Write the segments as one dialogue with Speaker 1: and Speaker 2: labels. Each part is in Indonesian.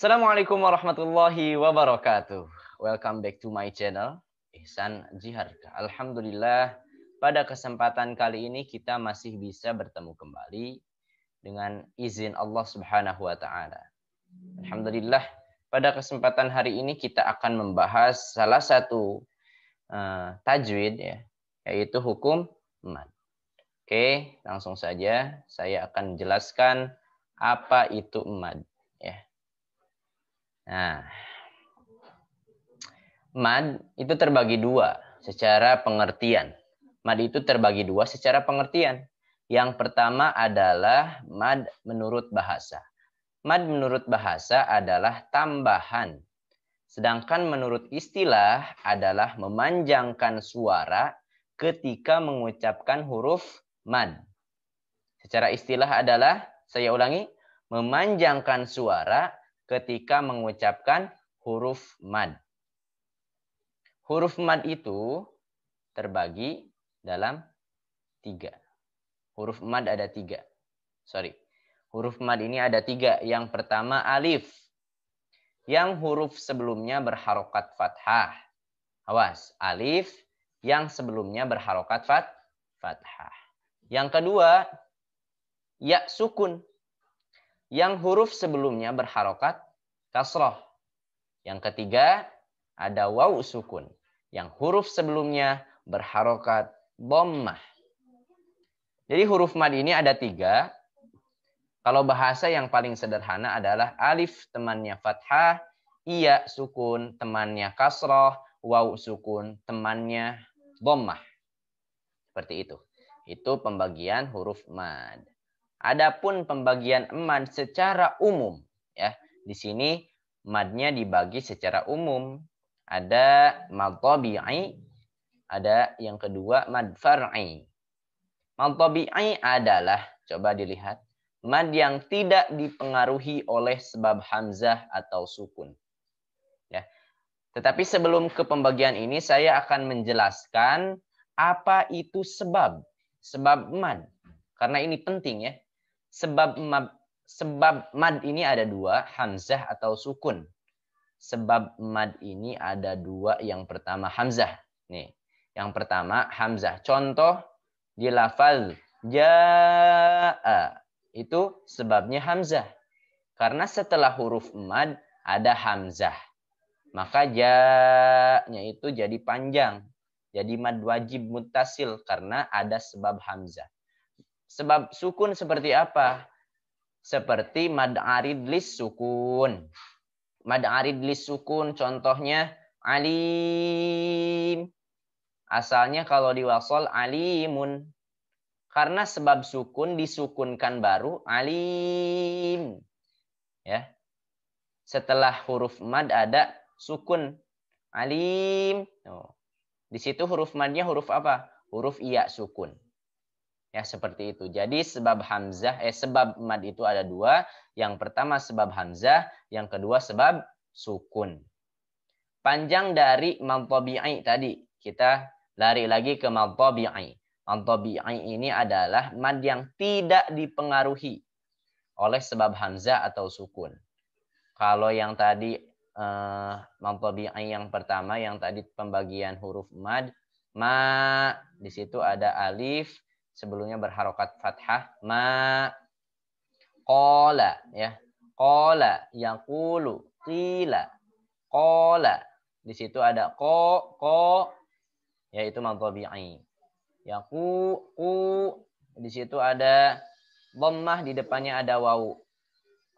Speaker 1: Assalamualaikum warahmatullahi wabarakatuh. Welcome back to my channel Ihsan Jiharka. Alhamdulillah pada kesempatan kali ini kita masih bisa bertemu kembali dengan izin Allah Subhanahu wa taala. Alhamdulillah pada kesempatan hari ini kita akan membahas salah satu uh, tajwid ya, yaitu hukum mad. Oke, langsung saja saya akan jelaskan apa itu mad. Nah, mad itu terbagi dua secara pengertian. Mad itu terbagi dua secara pengertian. Yang pertama adalah mad menurut bahasa. Mad menurut bahasa adalah tambahan. Sedangkan menurut istilah adalah memanjangkan suara ketika mengucapkan huruf mad. Secara istilah adalah, saya ulangi, memanjangkan suara ketika mengucapkan huruf mad. Huruf mad itu terbagi dalam tiga. Huruf mad ada tiga. Sorry. Huruf mad ini ada tiga. Yang pertama alif. Yang huruf sebelumnya berharokat fathah. Awas, alif yang sebelumnya berharokat fat, fathah. Yang kedua, ya sukun yang huruf sebelumnya berharokat kasroh. Yang ketiga, ada waw sukun. Yang huruf sebelumnya berharokat bommah. Jadi huruf mad ini ada tiga. Kalau bahasa yang paling sederhana adalah alif temannya fathah, iya sukun temannya kasroh, waw sukun temannya bommah. Seperti itu. Itu pembagian huruf mad. Adapun pembagian eman secara umum, ya di sini madnya dibagi secara umum. Ada mad ada yang kedua mad far'i. adalah coba dilihat mad yang tidak dipengaruhi oleh sebab hamzah atau sukun. Ya. Tetapi sebelum ke pembagian ini saya akan menjelaskan apa itu sebab, sebab mad. Karena ini penting ya. Sebab mab, sebab mad ini ada dua, hamzah atau sukun. Sebab mad ini ada dua, yang pertama hamzah. Nih, yang pertama hamzah. Contoh di ja, jaa itu sebabnya hamzah. Karena setelah huruf mad ada hamzah. Maka ja-nya itu jadi panjang. Jadi mad wajib mutasil karena ada sebab hamzah. Sebab sukun seperti apa? Seperti mad arid lis sukun. Mad arid lis sukun contohnya alim. Asalnya kalau diwasol alimun. Karena sebab sukun disukunkan baru alim. Ya. Setelah huruf mad ada sukun alim. Oh. Di situ huruf madnya huruf apa? Huruf iya sukun ya seperti itu. Jadi sebab hamzah eh sebab mad itu ada dua. Yang pertama sebab hamzah, yang kedua sebab sukun. Panjang dari mantobi'i tadi kita lari lagi ke mantobi'i. Mantobi'i ini adalah mad yang tidak dipengaruhi oleh sebab hamzah atau sukun. Kalau yang tadi eh, mantobi'i yang pertama yang tadi pembagian huruf mad ma di situ ada alif, sebelumnya berharokat fathah ma qala ya yang yaqulu qila qala di situ ada ko ko yaitu madhabi'i yaqu ku di situ ada dhammah di depannya ada wau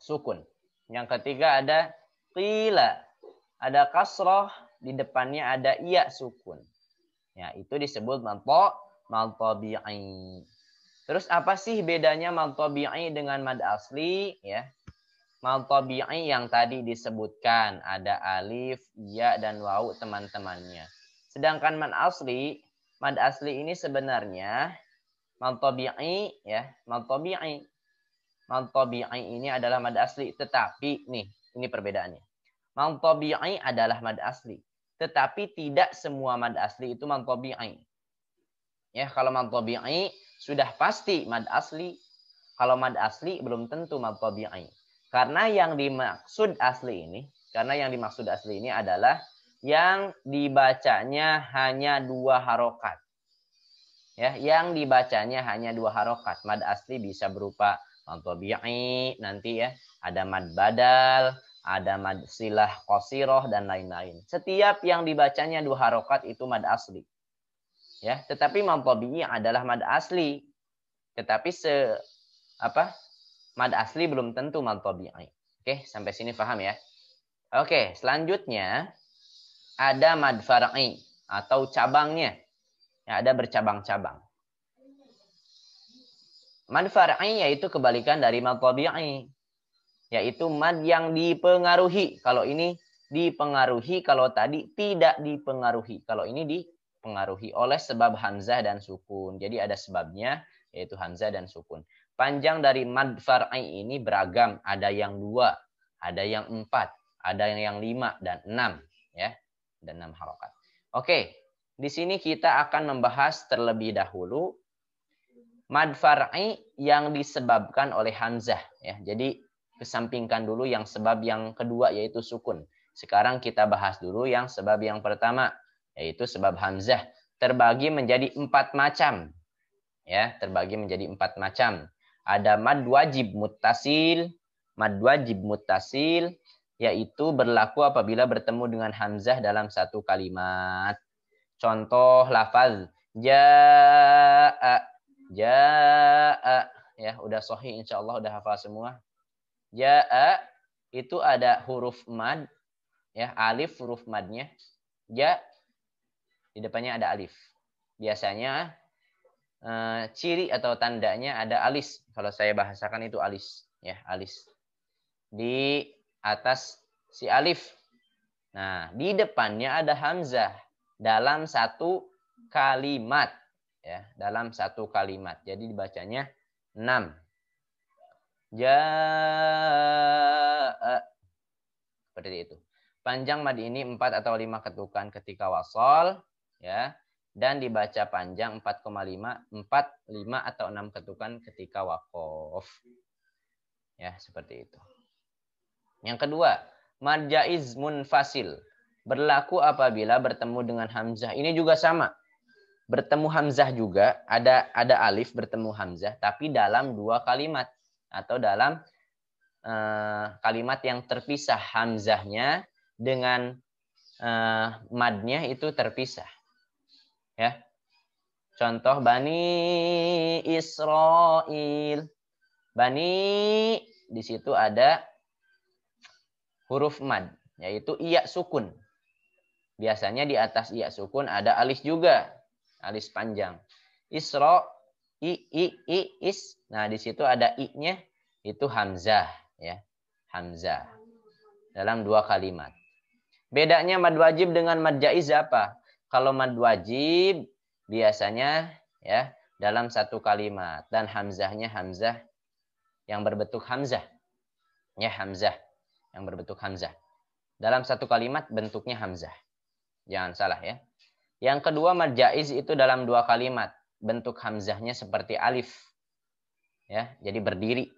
Speaker 1: sukun yang ketiga ada qila ada kasroh di depannya ada iya sukun ya itu disebut mantok maltabi'i. Terus apa sih bedanya maltabi'i dengan mad asli ya? Maltabi'i yang tadi disebutkan ada alif, ya dan wau teman-temannya. Sedangkan mad asli, mad asli ini sebenarnya maltabi'i ya, maltabi'i. Maltabi'i ini adalah mad asli tetapi nih, ini perbedaannya. Maltabi'i adalah mad asli, tetapi tidak semua mad asli itu maltabi'i. Ya, kalau mad tabi'i sudah pasti mad asli. Kalau mad asli belum tentu mad tabi'i. Karena yang dimaksud asli ini, karena yang dimaksud asli ini adalah yang dibacanya hanya dua harokat. Ya, yang dibacanya hanya dua harokat. Mad asli bisa berupa mad tabi'i nanti ya, ada mad badal, ada mad silah qasiroh dan lain-lain. Setiap yang dibacanya dua harokat itu mad asli ya tetapi mad adalah mad asli tetapi se apa mad asli belum tentu mad oke sampai sini paham ya oke selanjutnya ada mad far'i atau cabangnya ya, ada bercabang-cabang mad far'i yaitu kebalikan dari mad yaitu mad yang dipengaruhi kalau ini dipengaruhi kalau tadi tidak dipengaruhi kalau ini di dipengaruhi oleh sebab hamzah dan sukun. Jadi ada sebabnya yaitu hamzah dan sukun. Panjang dari mad far'i ini beragam, ada yang dua, ada yang empat, ada yang lima dan enam, ya, dan enam harokat. Oke, di sini kita akan membahas terlebih dahulu mad far'i yang disebabkan oleh hamzah, ya. Jadi kesampingkan dulu yang sebab yang kedua yaitu sukun. Sekarang kita bahas dulu yang sebab yang pertama yaitu sebab hamzah terbagi menjadi empat macam. Ya, terbagi menjadi empat macam. Ada mad wajib mutasil mad wajib mutasil yaitu berlaku apabila bertemu dengan hamzah dalam satu kalimat. Contoh lafaz ja -a. ya udah sahih insyaallah udah hafal semua. -a, itu ada huruf mad ya alif huruf madnya. Ja di depannya ada alif. Biasanya uh, ciri atau tandanya ada alis. Kalau saya bahasakan itu alis, ya alis di atas si alif. Nah, di depannya ada hamzah dalam satu kalimat, ya dalam satu kalimat. Jadi dibacanya enam. Jaa seperti itu. Panjang mad ini empat atau lima ketukan ketika wasol ya dan dibaca panjang 4,5 4 5 atau 6 ketukan ketika wakof ya seperti itu yang kedua marjaiz munfasil berlaku apabila bertemu dengan hamzah ini juga sama bertemu hamzah juga ada ada alif bertemu hamzah tapi dalam dua kalimat atau dalam uh, kalimat yang terpisah hamzahnya dengan uh, madnya itu terpisah Ya. Contoh Bani Israel. Bani di situ ada huruf mad, yaitu iya sukun. Biasanya di atas iya sukun ada alis juga, alis panjang. Isro, i, i, i, is. Nah, di situ ada i-nya, itu hamzah. ya Hamzah. Dalam dua kalimat. Bedanya mad wajib dengan mad jaiz apa? Kalau mad wajib biasanya ya dalam satu kalimat dan hamzahnya hamzah yang berbentuk hamzah. Ya hamzah yang berbentuk hamzah. Dalam satu kalimat bentuknya hamzah. Jangan salah ya. Yang kedua mad jaiz itu dalam dua kalimat bentuk hamzahnya seperti alif. Ya, jadi berdiri.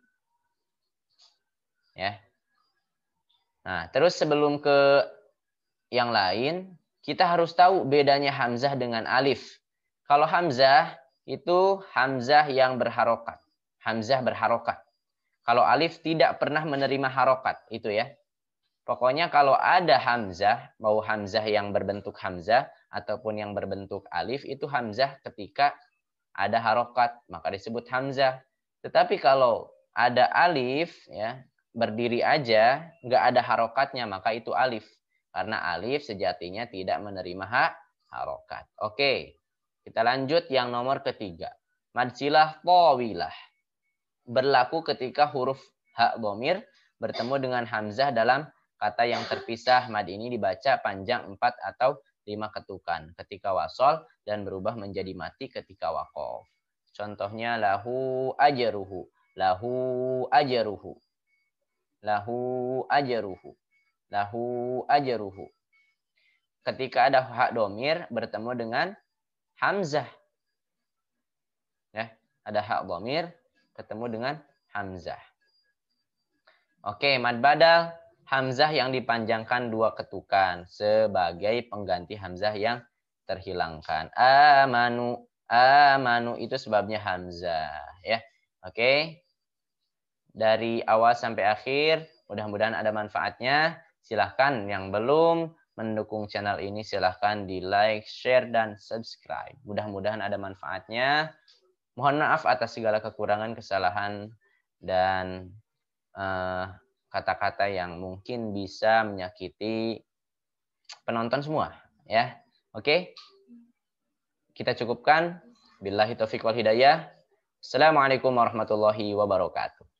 Speaker 1: Ya. Nah, terus sebelum ke yang lain kita harus tahu bedanya hamzah dengan alif. Kalau hamzah itu hamzah yang berharokat. Hamzah berharokat. Kalau alif tidak pernah menerima harokat, itu ya. Pokoknya kalau ada hamzah, mau hamzah yang berbentuk hamzah ataupun yang berbentuk alif, itu hamzah ketika ada harokat, maka disebut hamzah. Tetapi kalau ada alif, ya berdiri aja, nggak ada harokatnya, maka itu alif. Karena alif sejatinya tidak menerima hak harokat. Oke, kita lanjut yang nomor ketiga. Majilah tawilah. Berlaku ketika huruf hak bomir bertemu dengan hamzah dalam kata yang terpisah. Mad ini dibaca panjang empat atau lima ketukan ketika wasol dan berubah menjadi mati ketika wakof. Contohnya lahu ajaruhu, lahu ajaruhu, lahu ajaruhu lahu ajaruhu. Ketika ada hak domir bertemu dengan hamzah. Ya, ada hak domir ketemu dengan hamzah. Oke, mad badal hamzah yang dipanjangkan dua ketukan sebagai pengganti hamzah yang terhilangkan. Amanu, amanu itu sebabnya hamzah, ya. Oke. Dari awal sampai akhir, mudah-mudahan ada manfaatnya. Silahkan yang belum mendukung channel ini silahkan di like, share, dan subscribe. Mudah-mudahan ada manfaatnya. Mohon maaf atas segala kekurangan, kesalahan, dan eh, kata-kata uh, yang mungkin bisa menyakiti penonton semua. ya. Oke, okay? kita cukupkan. Billahi taufiq wal hidayah. Assalamualaikum warahmatullahi wabarakatuh.